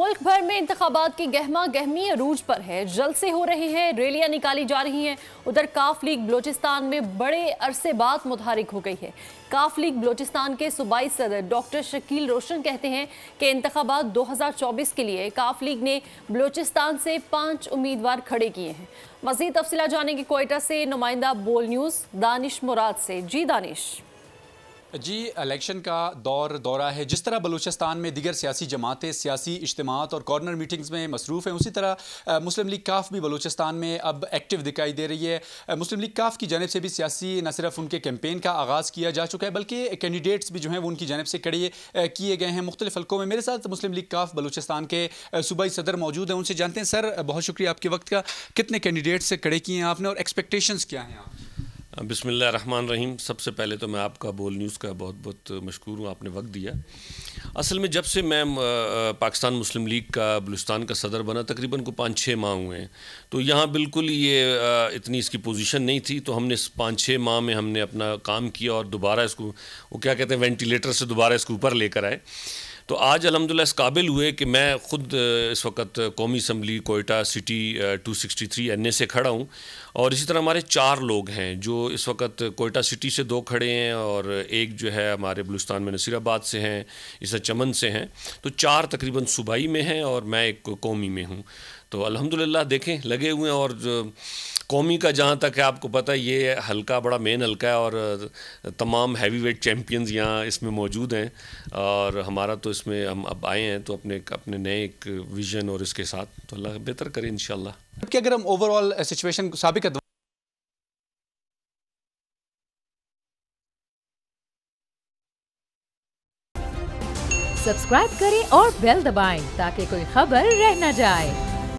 मुल्क भर में इंतबात की गहमा गहमी अरूज पर है जलसे हो रहे हैं रैलियां निकाली जा रही हैं उधर काफ लीग बलोचिस्तान में बड़े अरसे बाद मुतहरक हो गई है काफ लीग बलोचिस्तान के सूबाई सदर डॉक्टर शकील रोशन कहते हैं कि इंतबात 2024 के लिए काफ लीग ने बलोचिस्तान से पाँच उम्मीदवार खड़े किए हैं मजीद तफसला जाने की कोयटा से नुमाइंदा बोल न्यूज़ दानिश मुराद से जी दानिश जी इलेक्शन का दौर दौरा है जिस तरह बलूचिस्तान में दिगर सियासी जमातें सियासी इज्तम और कॉर्नर मीटिंग्स में मसरूफ़ हैं उसी तरह आ, मुस्लिम लीग काफ भी बलूचिस्तान में अब एक्टिव दिखाई दे रही है आ, मुस्लिम लीग काफ की जानब से भी सियासी न सिर्फ उनके कैंपेन का आगाज़ किया जा चुका है बल्कि कैंडिडेट्स भी जो हैं वो उनकी जानब से कड़े किए गए हैं मुख्तलिफ हल्कों में मेरे साथ मुस्लिम लीग काफ बलूचिस्तान के सूबाई सदर मौजूद हैं उनसे जानते हैं सर बहुत शुक्रिया आपके वक्त का कितने कैंडिडेट्स कड़े किए हैं आपने और एक्सपेक्टेशंस क्या हैं आप बिसमिल्ल रन रहीम सबसे पहले तो मैं आपका बोल न्यूज़ का बहुत बहुत मशहूर हूँ आपने वक्त दिया असल में जब से मैं पाकिस्तान मुस्लिम लीग का बलुस्तान का सदर बना तकरीबन को पाँच छः माह हुए हैं तो यहाँ बिल्कुल ये इतनी इसकी पोजीशन नहीं थी तो हमने इस पाँच छः माह में हमने अपना काम किया और दोबारा इसको वो क्या कहते हैं वेंटिलेटर से दोबारा इसको ऊपर लेकर आए तो आज अलहमदिल्ला इस काबिल हुए कि मैं ख़ुद इस वक्त कौमी असम्बली कोयटा सिटी 263 ए से खड़ा हूँ और इसी तरह हमारे चार लोग हैं जो इस वक्त कोयटा सिटी से दो खड़े हैं और एक जो है हमारे बलुस्तान में नसीराबाद से हैं इस चमन से हैं तो चार तकरीबन सूबाई में हैं और मैं एक कौमी में हूँ तो अलहमदिल्ला देखें लगे हुए हैं और कौमी का जहाँ तक है आपको पता है ये हल्का बड़ा मेन हल्का है और तमाम हैवी वेट चैम्पियंस यहाँ इसमें मौजूद हैं और हमारा तो इसमें हम अब आए हैं तो अपने अपने नए एक विजन और इसके साथ तो अल्लाह बेहतर करे इन कि अगर हम ओवरऑल सिचुएशन सबक सब्सक्राइब करें और बेल दबाएं ताकि कोई खबर रह न जाए